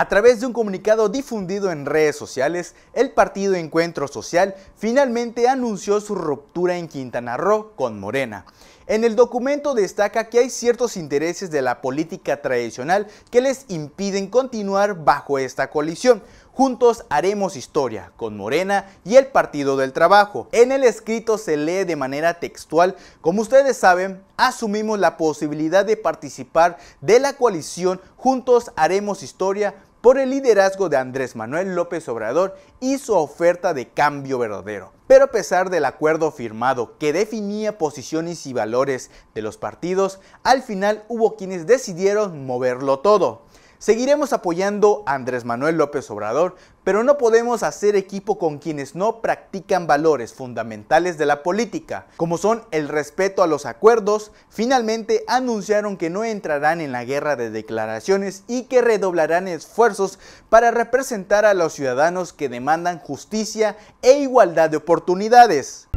A través de un comunicado difundido en redes sociales, el partido Encuentro Social finalmente anunció su ruptura en Quintana Roo con Morena. En el documento destaca que hay ciertos intereses de la política tradicional que les impiden continuar bajo esta coalición. Juntos haremos historia con Morena y el Partido del Trabajo. En el escrito se lee de manera textual, como ustedes saben, asumimos la posibilidad de participar de la coalición Juntos haremos historia por el liderazgo de Andrés Manuel López Obrador y su oferta de cambio verdadero. Pero a pesar del acuerdo firmado que definía posiciones y valores de los partidos, al final hubo quienes decidieron moverlo todo. Seguiremos apoyando a Andrés Manuel López Obrador, pero no podemos hacer equipo con quienes no practican valores fundamentales de la política, como son el respeto a los acuerdos, finalmente anunciaron que no entrarán en la guerra de declaraciones y que redoblarán esfuerzos para representar a los ciudadanos que demandan justicia e igualdad de oportunidades.